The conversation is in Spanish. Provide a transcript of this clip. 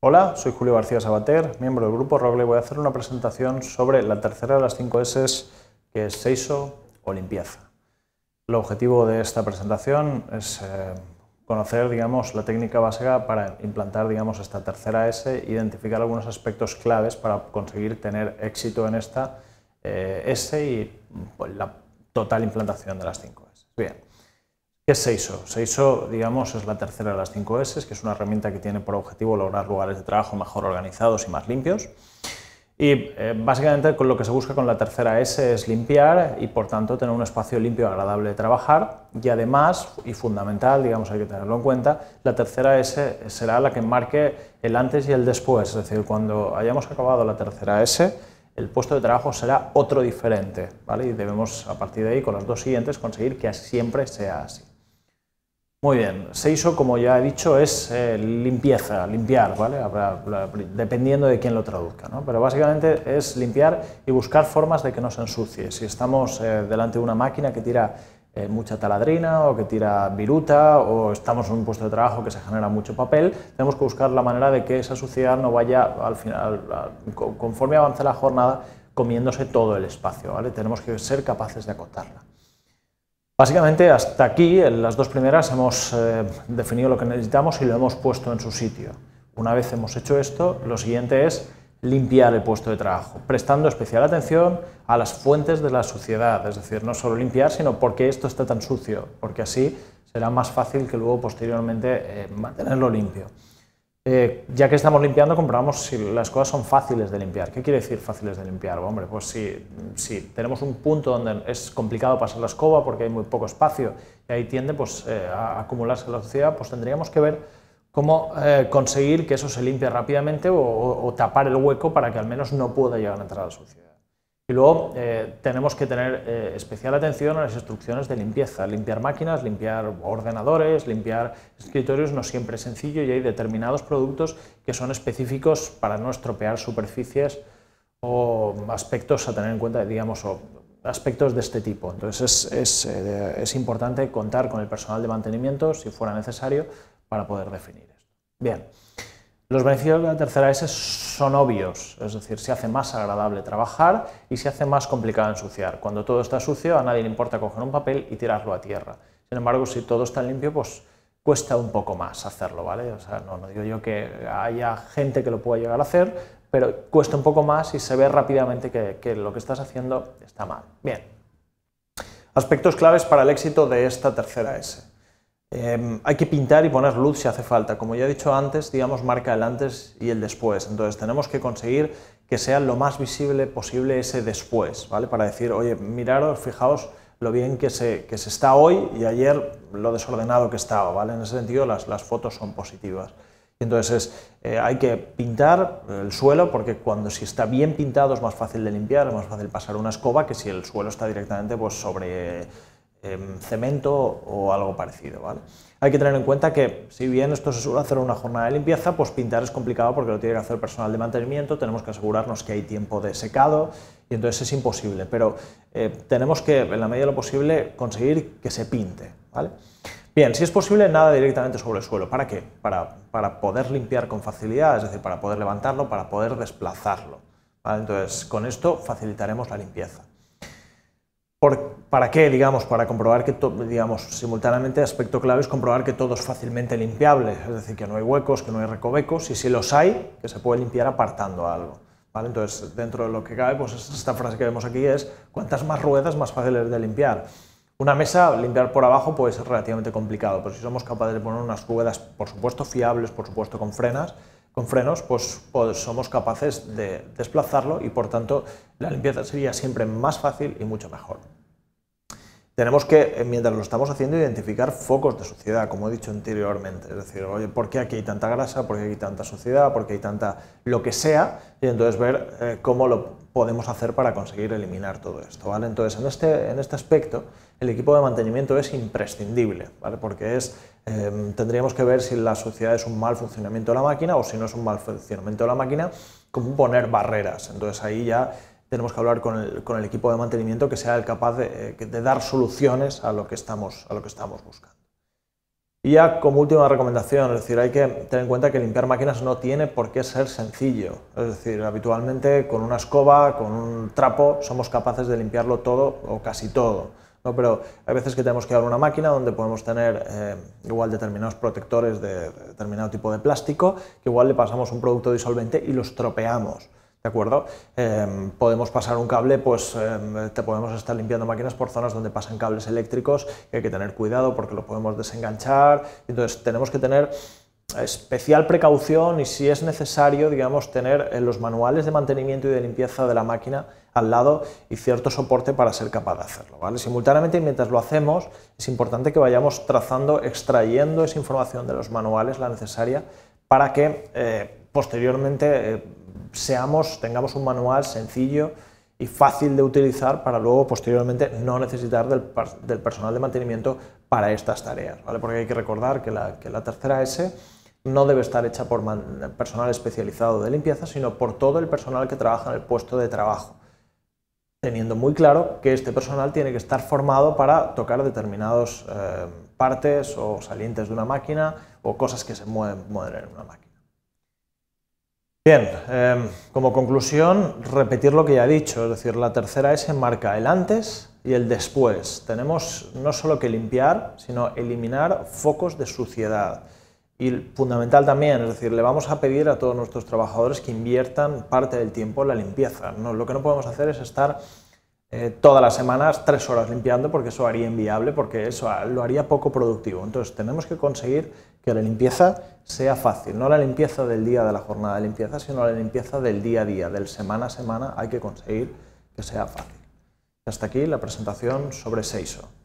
Hola, soy Julio García Sabater, miembro del Grupo Roble. Voy a hacer una presentación sobre la tercera de las cinco S, que es seiso o limpieza. El objetivo de esta presentación es eh, conocer digamos, la técnica básica para implantar digamos, esta tercera S, identificar algunos aspectos claves para conseguir tener éxito en esta eh, S y pues, la total implantación de las cinco S. Bien. ¿Qué es SEISO? SEISO, digamos, es la tercera de las 5 S, que es una herramienta que tiene por objetivo lograr lugares de trabajo mejor organizados y más limpios. Y eh, básicamente con lo que se busca con la tercera S es limpiar y por tanto tener un espacio limpio y agradable de trabajar. Y además, y fundamental, digamos, hay que tenerlo en cuenta, la tercera S será la que marque el antes y el después. Es decir, cuando hayamos acabado la tercera S, el puesto de trabajo será otro diferente. ¿vale? Y debemos a partir de ahí, con las dos siguientes, conseguir que siempre sea así. Muy bien, Seiso, como ya he dicho, es eh, limpieza, limpiar, ¿vale? Dependiendo de quién lo traduzca, ¿no? Pero básicamente es limpiar y buscar formas de que no se ensucie. Si estamos eh, delante de una máquina que tira eh, mucha taladrina o que tira viruta o estamos en un puesto de trabajo que se genera mucho papel, tenemos que buscar la manera de que esa suciedad no vaya al final, conforme avance la jornada, comiéndose todo el espacio, ¿vale? Tenemos que ser capaces de acotarla. Básicamente hasta aquí, en las dos primeras, hemos eh, definido lo que necesitamos y lo hemos puesto en su sitio. Una vez hemos hecho esto, lo siguiente es limpiar el puesto de trabajo, prestando especial atención a las fuentes de la suciedad, es decir, no solo limpiar, sino porque esto está tan sucio, porque así será más fácil que luego posteriormente eh, mantenerlo limpio. Eh, ya que estamos limpiando, comprobamos si las cosas son fáciles de limpiar. ¿Qué quiere decir fáciles de limpiar? hombre, pues si, tenemos un punto donde es complicado pasar la escoba porque hay muy poco espacio y ahí tiende pues, eh, a acumularse la suciedad, pues tendríamos que ver cómo eh, conseguir que eso se limpie rápidamente o, o tapar el hueco para que al menos no pueda llegar a entrar la suciedad. Y luego eh, tenemos que tener eh, especial atención a las instrucciones de limpieza. Limpiar máquinas, limpiar ordenadores, limpiar escritorios no siempre es sencillo y hay determinados productos que son específicos para no estropear superficies o aspectos a tener en cuenta, digamos, o aspectos de este tipo. Entonces es, es, eh, es importante contar con el personal de mantenimiento si fuera necesario para poder definir esto. Bien. Los beneficios de la tercera S son obvios, es decir, se hace más agradable trabajar y se hace más complicado ensuciar. Cuando todo está sucio, a nadie le importa coger un papel y tirarlo a tierra. Sin embargo, si todo está limpio, pues cuesta un poco más hacerlo, ¿vale? O sea, no, digo yo que haya gente que lo pueda llegar a hacer, pero cuesta un poco más y se ve rápidamente que, que lo que estás haciendo está mal. Bien. Aspectos claves para el éxito de esta tercera S. Em, hay que pintar y poner luz si hace falta. Como ya he dicho antes, digamos, marca el antes y el después. Entonces tenemos que conseguir que sea lo más visible posible ese después, ¿vale? Para decir, oye, miraros, fijaos lo bien que se, que se está hoy y ayer lo desordenado que estaba, ¿vale? En ese sentido las, las fotos son positivas. Entonces eh, hay que pintar el suelo porque cuando si está bien pintado es más fácil de limpiar, es más fácil pasar una escoba que si el suelo está directamente pues, sobre Em, cemento o algo parecido. ¿vale? Hay que tener en cuenta que si bien esto se suele hacer una jornada de limpieza, pues pintar es complicado porque lo tiene que hacer personal de mantenimiento, tenemos que asegurarnos que hay tiempo de secado y entonces es imposible, pero eh, tenemos que en la medida de lo posible conseguir que se pinte. ¿vale? Bien, si es posible, nada directamente sobre el suelo. ¿Para qué? Para, para poder limpiar con facilidad, es decir, para poder levantarlo, para poder desplazarlo. Entonces, con esto facilitaremos la limpieza. ¿Para qué? Digamos, para comprobar que, digamos, simultáneamente aspecto clave es comprobar que todo es fácilmente limpiable, es decir, que no hay huecos, que no hay recovecos, y si los hay, que se puede limpiar apartando algo. ¿vale? Entonces, dentro de lo que cabe, pues esta frase que vemos aquí es cuantas más ruedas, más fáciles de limpiar. Una mesa, limpiar por abajo puede ser relativamente complicado, pero si somos capaces de poner unas ruedas, por supuesto, fiables, por supuesto, con frenas, con frenos, pues, somos capaces de desplazarlo y por tanto la limpieza sería siempre más fácil y mucho mejor tenemos que, eh, mientras lo estamos haciendo, identificar focos de suciedad, como he dicho anteriormente. Es decir, oye, ¿por qué aquí hay tanta grasa? ¿Por qué hay tanta suciedad? ¿Por qué hay tanta lo que sea? Y entonces ver eh, cómo lo podemos hacer para conseguir eliminar todo esto. ¿vale? Entonces, en este, en este aspecto, el equipo de mantenimiento es imprescindible, ¿vale? porque es, em, tendríamos que ver si la suciedad es un mal funcionamiento de la máquina o si no es un mal funcionamiento de la máquina, como poner barreras. Entonces ahí ya tenemos que hablar con el, equipo de mantenimiento que sea el capaz eh, de, dar soluciones a lo, que estamos, a lo que estamos buscando. Y ya como última recomendación, es decir, hay que tener en cuenta que limpiar máquinas no tiene por qué ser sencillo. Es decir, habitualmente con una escoba, con un trapo, somos capaces de limpiarlo todo o casi todo. ¿no? Pero hay veces que tenemos que dar una máquina donde podemos tener eh, igual determinados protectores de determinado tipo de plástico, que igual le pasamos un producto disolvente y los tropeamos. ¿De acuerdo? Em, podemos pasar un cable, pues em, te podemos estar limpiando máquinas por zonas donde pasan cables eléctricos hay que tener cuidado porque lo podemos desenganchar. Entonces tenemos que tener especial precaución y si es necesario, digamos, tener eh, los manuales de mantenimiento y de limpieza de la máquina al lado y cierto soporte para ser capaz de hacerlo. ¿vale? Simultáneamente, mientras lo hacemos, es importante que vayamos trazando, extrayendo esa información de los manuales, la necesaria, para que eh, posteriormente eh, seamos, tengamos un manual sencillo y fácil de utilizar para luego posteriormente no necesitar del, personal de mantenimiento para estas tareas, ¿vale? Porque hay que recordar que la, tercera S no debe estar hecha por personal especializado de limpieza, sino por todo el personal que trabaja en el puesto de trabajo, teniendo muy claro que este personal tiene que estar formado para tocar determinados eh, partes o salientes de una máquina o cosas que se mueven en una máquina. Bien, em, como conclusión, repetir lo que ya he dicho, es decir, la tercera S marca el antes y el después. Tenemos no solo que limpiar, sino eliminar focos de suciedad. Y fundamental también, es decir, le vamos a pedir a todos nuestros trabajadores que inviertan parte del tiempo en la limpieza. lo que no podemos hacer es estar eh, todas las semanas tres horas limpiando porque eso haría inviable, porque eso lo haría poco productivo. Entonces tenemos que conseguir que la limpieza sea fácil, no la limpieza del día de la jornada de limpieza, sino la limpieza del día a día, del semana a semana, hay que conseguir que sea fácil. Hasta aquí la presentación sobre SEISO.